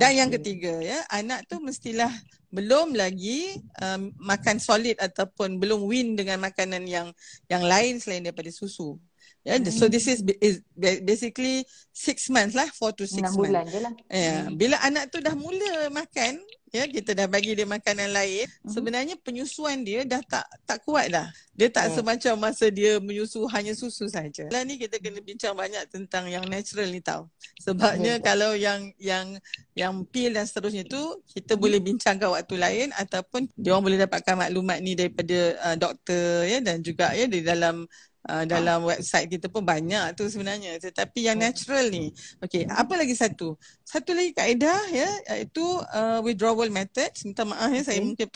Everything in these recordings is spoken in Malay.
Dan yang ketiga ya, anak tu mestilah belum lagi um, makan solid ataupun belum win dengan makanan yang yang lain selain daripada susu. Yeah, mm-hmm. so this is is basically six months lah, four to six months. bulan je lah. Yeah, mm-hmm. bila anak tu dah mula makan, ya yeah, kita dah bagi dia makanan lain. Mm-hmm. Sebenarnya penyusuan dia dah tak tak kuat dah. Dia tak yeah. semacam masa dia menyusu hanya susu saja. Kali lah ni kita kena bincang banyak tentang yang natural ni tau. Sebabnya mm kalau yang yang yang pil dan seterusnya tu kita mm-hmm. boleh bincangkan waktu lain ataupun dia orang boleh dapatkan maklumat ni daripada uh, doktor ya yeah, dan juga ya yeah, di dalam Ah, ah. dalam website kita pun banyak tu sebenarnya tetapi yang hmm. natural ni okey apa lagi satu satu lagi kaedah ya iaitu uh, withdrawal method minta maaf ya okay. saya mungkin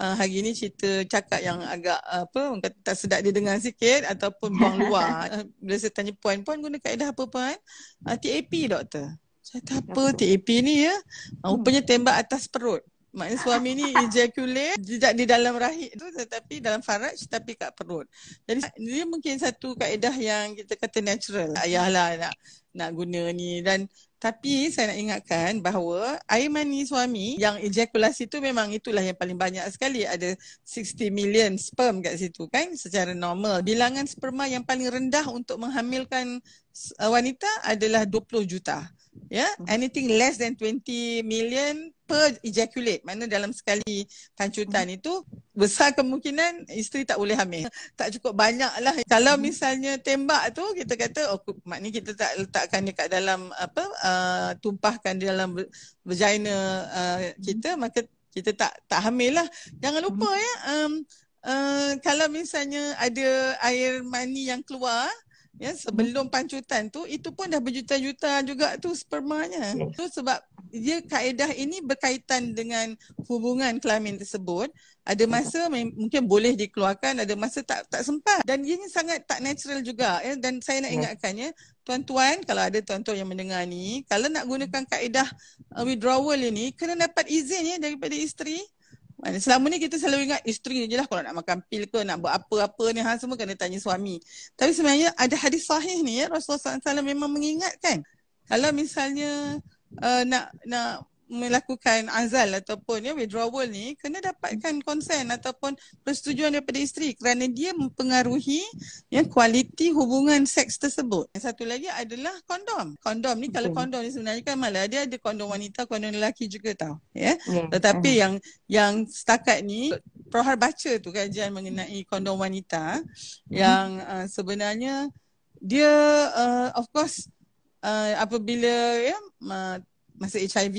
uh, hari ni cerita cakap yang agak uh, apa kata tak sedap dia dengar sikit ataupun buang luar uh, bila saya tanya puan puan guna kaedah apa puan uh, TAP doktor saya apa TAP ni ya uh, rupanya hmm. tembak atas perut Mak suami ni ejaculate tidak di dalam rahim tu tetapi dalam faraj tapi kat perut. Jadi dia mungkin satu kaedah yang kita kata natural. Ayahlah nak nak guna ni dan tapi saya nak ingatkan bahawa air mani suami yang ejakulasi tu memang itulah yang paling banyak sekali. Ada 60 million sperm kat situ kan secara normal. Bilangan sperma yang paling rendah untuk menghamilkan uh, wanita adalah 20 juta. Ya, yeah? Hmm. anything less than 20 million per ejaculate mana dalam sekali kancutan hmm. itu besar kemungkinan isteri tak boleh hamil tak cukup banyak lah kalau hmm. misalnya tembak tu kita kata oh, maknanya kita tak letakkan dekat dalam apa uh, tumpahkan dalam vagina uh, kita hmm. maka kita tak tak hamil lah jangan hmm. lupa ya um, uh, kalau misalnya ada air mani yang keluar ya sebelum pancutan tu itu pun dah berjuta-juta juga tu spermanya tu sebab dia kaedah ini berkaitan dengan hubungan kelamin tersebut ada masa mungkin boleh dikeluarkan ada masa tak tak sempat dan ini sangat tak natural juga ya dan saya nak ya. ingatkan ya tuan-tuan kalau ada tuan-tuan yang mendengar ni kalau nak gunakan kaedah uh, withdrawal ini kena dapat izin ya daripada isteri Selama ni kita selalu ingat isteri je lah kalau nak makan pil ke nak buat apa-apa ni ha, semua kena tanya suami. Tapi sebenarnya ada hadis sahih ni ya Rasulullah SAW memang mengingatkan kalau misalnya uh, nak nak melakukan azal ataupun ya withdrawal ni kena dapatkan consent ataupun persetujuan daripada isteri kerana dia mempengaruhi ya kualiti hubungan seks tersebut. Yang satu lagi adalah kondom. Kondom ni kalau kondom ni sebenarnya kan malah dia ada kondom wanita, kondom lelaki juga tau. Ya. Yeah. Ya. Tetapi yang yang setakat ni Prohar baca tu kajian mengenai kondom wanita hmm. yang uh, sebenarnya dia uh, of course uh, apabila ya uh, masa HIV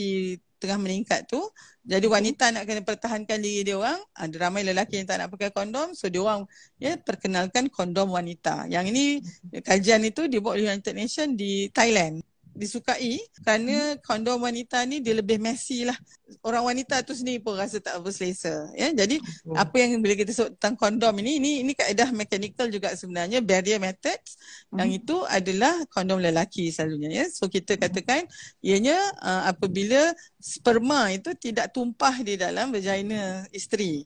tengah meningkat tu jadi mhm. wanita nak kena pertahankan diri dia orang ah, ada ramai lelaki yang tak nak pakai kondom so dia orang ya perkenalkan kondom wanita yang ini mhm. kajian itu dibuat oleh United Nation di Thailand disukai kerana hmm. kondom wanita ni dia lebih messy lah. Orang wanita tu sendiri pun rasa tak berselesa. Ya? Jadi oh. apa yang bila kita sebut tentang kondom ini, ini, ini kaedah mechanical juga sebenarnya. Barrier method hmm. yang itu adalah kondom lelaki selalunya. Ya? So kita hmm. katakan ianya uh, apabila sperma itu tidak tumpah di dalam vagina isteri.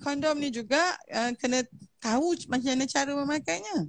Kondom ni juga uh, kena tahu macam mana cara memakainya.